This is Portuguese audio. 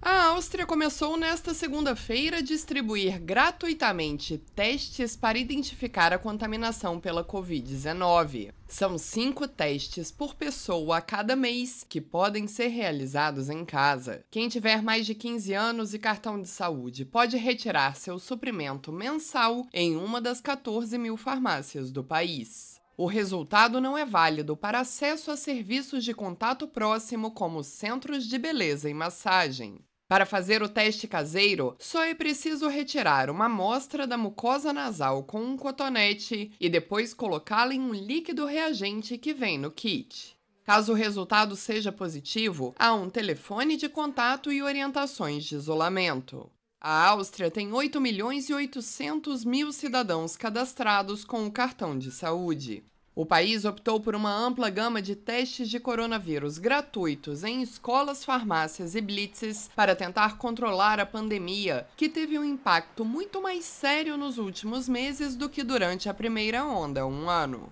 A Áustria começou nesta segunda-feira a distribuir gratuitamente testes para identificar a contaminação pela Covid-19. São cinco testes por pessoa a cada mês que podem ser realizados em casa. Quem tiver mais de 15 anos e cartão de saúde pode retirar seu suprimento mensal em uma das 14 mil farmácias do país. O resultado não é válido para acesso a serviços de contato próximo, como centros de beleza e massagem. Para fazer o teste caseiro, só é preciso retirar uma amostra da mucosa nasal com um cotonete e depois colocá-la em um líquido reagente que vem no kit. Caso o resultado seja positivo, há um telefone de contato e orientações de isolamento. A Áustria tem 8 milhões e 800 mil cidadãos cadastrados com o cartão de saúde. O país optou por uma ampla gama de testes de coronavírus gratuitos em escolas, farmácias e blitzes para tentar controlar a pandemia, que teve um impacto muito mais sério nos últimos meses do que durante a primeira onda, um ano.